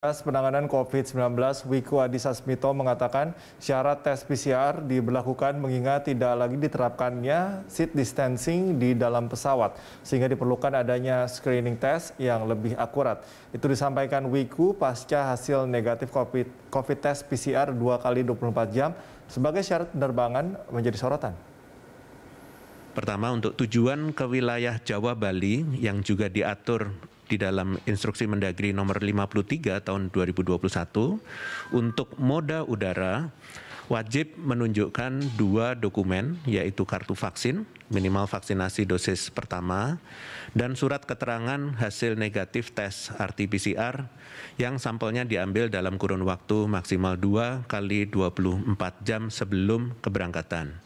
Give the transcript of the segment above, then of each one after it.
Penanganan COVID-19 Wiku Adhisa Smito mengatakan syarat tes PCR diberlakukan mengingat tidak lagi diterapkannya seat distancing di dalam pesawat sehingga diperlukan adanya screening test yang lebih akurat. Itu disampaikan Wiku pasca hasil negatif COVID, COVID test PCR 2 kali 24 jam sebagai syarat penerbangan menjadi sorotan. Pertama untuk tujuan ke wilayah Jawa Bali yang juga diatur di dalam instruksi Mendagri nomor 53 tahun 2021 untuk moda udara wajib menunjukkan dua dokumen yaitu kartu vaksin minimal vaksinasi dosis pertama dan surat keterangan hasil negatif tes RT-PCR yang sampelnya diambil dalam kurun waktu maksimal 2 kali 24 jam sebelum keberangkatan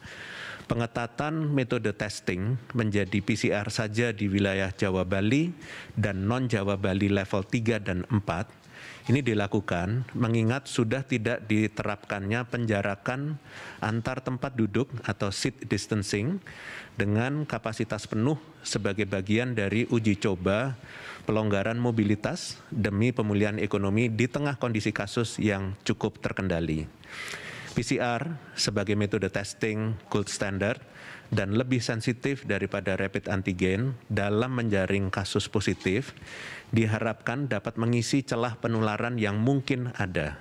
pengetatan metode testing menjadi PCR saja di wilayah Jawa Bali dan non-Jawa Bali level 3 dan 4 ini dilakukan mengingat sudah tidak diterapkannya penjarakan antar tempat duduk atau seat distancing dengan kapasitas penuh sebagai bagian dari uji coba pelonggaran mobilitas demi pemulihan ekonomi di tengah kondisi kasus yang cukup terkendali. PCR sebagai metode testing gold standard dan lebih sensitif daripada rapid antigen dalam menjaring kasus positif diharapkan dapat mengisi celah penularan yang mungkin ada.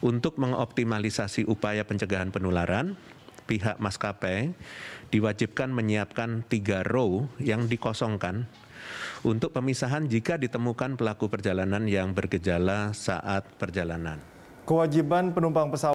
Untuk mengoptimalisasi upaya pencegahan penularan, pihak maskapai diwajibkan menyiapkan tiga row yang dikosongkan untuk pemisahan jika ditemukan pelaku perjalanan yang bergejala saat perjalanan. Kewajiban penumpang pesawat